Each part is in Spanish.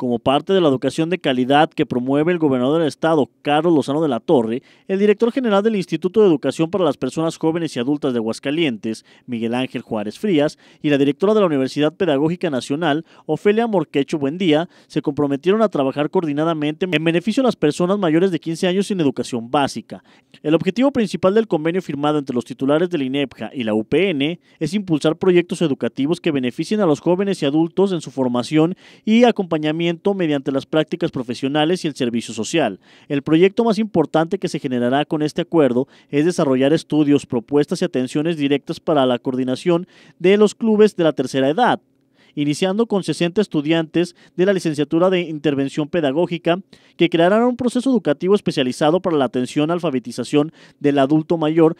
Como parte de la educación de calidad que promueve el gobernador del estado, Carlos Lozano de la Torre, el director general del Instituto de Educación para las Personas Jóvenes y Adultas de Aguascalientes, Miguel Ángel Juárez Frías, y la directora de la Universidad Pedagógica Nacional, Ofelia Morquecho Buendía, se comprometieron a trabajar coordinadamente en beneficio de las personas mayores de 15 años sin educación básica. El objetivo principal del convenio firmado entre los titulares del INEPJA y la UPN es impulsar proyectos educativos que beneficien a los jóvenes y adultos en su formación y acompañamiento mediante las prácticas profesionales y el servicio social. El proyecto más importante que se generará con este acuerdo es desarrollar estudios, propuestas y atenciones directas para la coordinación de los clubes de la tercera edad iniciando con 60 estudiantes de la licenciatura de Intervención Pedagógica, que crearán un proceso educativo especializado para la atención alfabetización del adulto mayor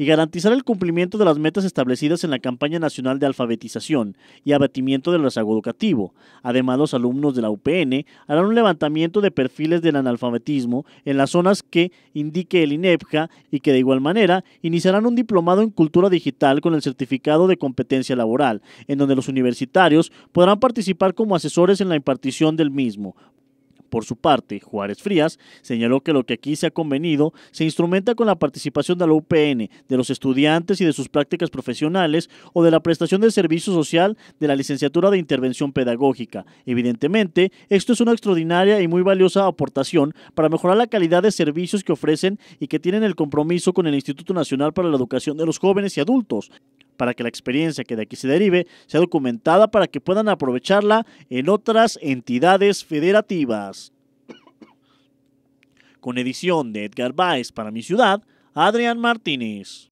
y garantizar el cumplimiento de las metas establecidas en la campaña nacional de alfabetización y abatimiento del rezago educativo. Además, los alumnos de la UPN harán un levantamiento de perfiles del analfabetismo en las zonas que indique el INEPJA y que de igual manera iniciarán un diplomado en cultura digital con el certificado de competencia laboral, en donde los universitarios podrán participar como asesores en la impartición del mismo. Por su parte, Juárez Frías señaló que lo que aquí se ha convenido se instrumenta con la participación de la UPN, de los estudiantes y de sus prácticas profesionales o de la prestación del servicio social de la licenciatura de intervención pedagógica. Evidentemente, esto es una extraordinaria y muy valiosa aportación para mejorar la calidad de servicios que ofrecen y que tienen el compromiso con el Instituto Nacional para la Educación de los Jóvenes y Adultos, para que la experiencia que de aquí se derive sea documentada para que puedan aprovecharla en otras entidades federativas. Con edición de Edgar Baez para mi ciudad, Adrián Martínez.